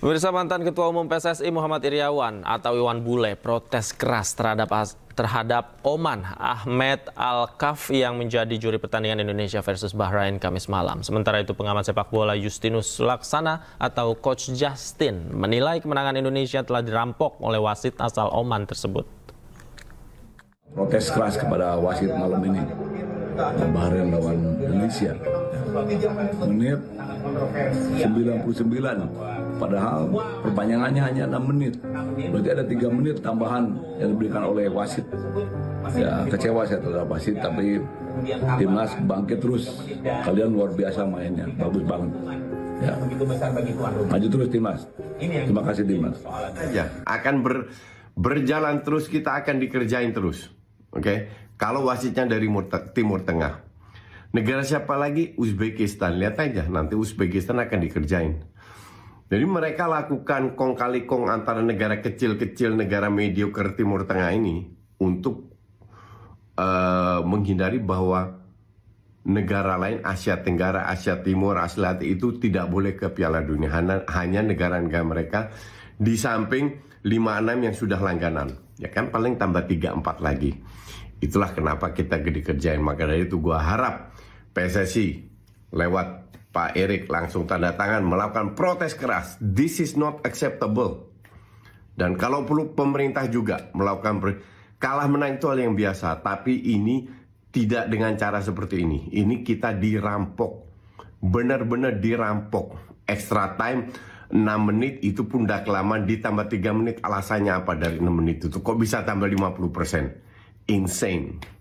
Pemirsa mantan Ketua Umum PSSI Muhammad Iriawan atau Iwan Bule protes keras terhadap terhadap Oman Ahmed Al-Kaf yang menjadi juri pertandingan Indonesia versus Bahrain Kamis malam. Sementara itu pengamat sepak bola Justinus Laksana atau Coach Justin menilai kemenangan Indonesia telah dirampok oleh wasit asal Oman tersebut. Protes keras kepada wasit malam ini Bahrain lawan Indonesia menit 99 padahal perpanjangannya hanya 6 menit berarti ada 3 menit tambahan yang diberikan oleh wasit ya kecewa saya terhadap wasit tapi timnas bangkit terus kalian luar biasa mainnya bagus banget ya. maju terus timnas terima kasih timnas iya, akan ber, berjalan terus kita akan dikerjain terus oke okay? Kalau wasitnya dari Timur Tengah. Negara siapa lagi? Uzbekistan. Lihat aja, nanti Uzbekistan akan dikerjain. Jadi mereka lakukan kong kali kong antara negara kecil-kecil, negara medio ke Timur Tengah ini untuk uh, menghindari bahwa negara lain Asia Tenggara, Asia Timur, Asia Latin itu tidak boleh ke Piala Dunia. Hanya negara-negara mereka di samping 56 yang sudah langganan ya kan paling tambah 34 lagi itulah kenapa kita gede kerjain maka dari itu gua harap PSSI lewat Pak Erik langsung tanda tangan melakukan protes keras this is not acceptable dan kalau perlu pemerintah juga melakukan kalah menang itu hal yang biasa tapi ini tidak dengan cara seperti ini ini kita dirampok benar-benar dirampok extra time 6 menit itu pundak lama ditambah 3 menit alasannya apa dari 6 menit itu kok bisa tambah 50% insane